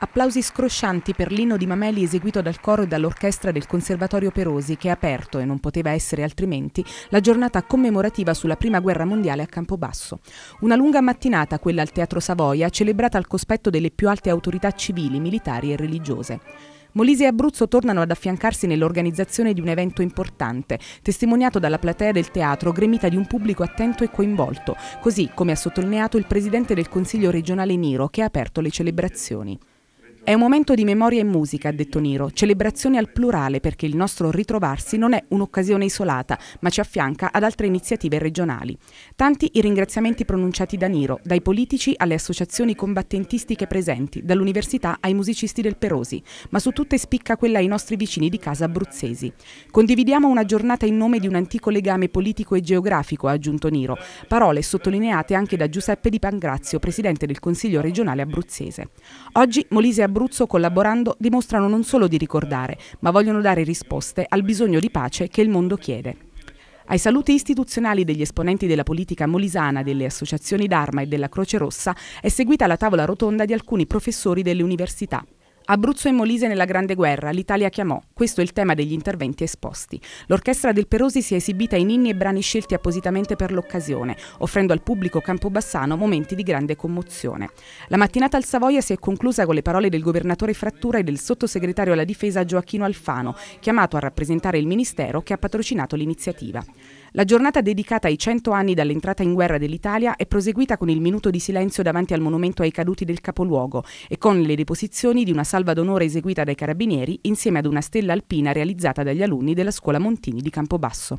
Applausi scroscianti per l'inno di Mameli eseguito dal coro e dall'orchestra del Conservatorio Perosi che ha aperto, e non poteva essere altrimenti, la giornata commemorativa sulla Prima Guerra Mondiale a Campobasso. Una lunga mattinata, quella al Teatro Savoia, celebrata al cospetto delle più alte autorità civili, militari e religiose. Molise e Abruzzo tornano ad affiancarsi nell'organizzazione di un evento importante, testimoniato dalla platea del teatro gremita di un pubblico attento e coinvolto, così come ha sottolineato il presidente del Consiglio regionale Niro che ha aperto le celebrazioni. È un momento di memoria e musica, ha detto Niro, celebrazione al plurale perché il nostro ritrovarsi non è un'occasione isolata, ma ci affianca ad altre iniziative regionali. Tanti i ringraziamenti pronunciati da Niro, dai politici alle associazioni combattentistiche presenti, dall'università ai musicisti del Perosi, ma su tutte spicca quella ai nostri vicini di casa abruzzesi. Condividiamo una giornata in nome di un antico legame politico e geografico, ha aggiunto Niro, parole sottolineate anche da Giuseppe Di Pangrazio, presidente del Consiglio regionale abruzzese. Oggi Molise Abruzzo collaborando dimostrano non solo di ricordare, ma vogliono dare risposte al bisogno di pace che il mondo chiede. Ai saluti istituzionali degli esponenti della politica molisana, delle associazioni d'arma e della Croce Rossa è seguita la tavola rotonda di alcuni professori delle università. Abruzzo e Molise nella Grande Guerra, l'Italia chiamò. Questo è il tema degli interventi esposti. L'orchestra del Perosi si è esibita in inni e brani scelti appositamente per l'occasione, offrendo al pubblico campobassano momenti di grande commozione. La mattinata al Savoia si è conclusa con le parole del governatore Frattura e del sottosegretario alla difesa Gioacchino Alfano, chiamato a rappresentare il ministero che ha patrocinato l'iniziativa. La giornata dedicata ai 100 anni dall'entrata in guerra dell'Italia è proseguita con il minuto di silenzio davanti al monumento ai caduti del capoluogo e con le deposizioni di una sala salva d'onore eseguita dai carabinieri insieme ad una stella alpina realizzata dagli alunni della scuola Montini di Campobasso.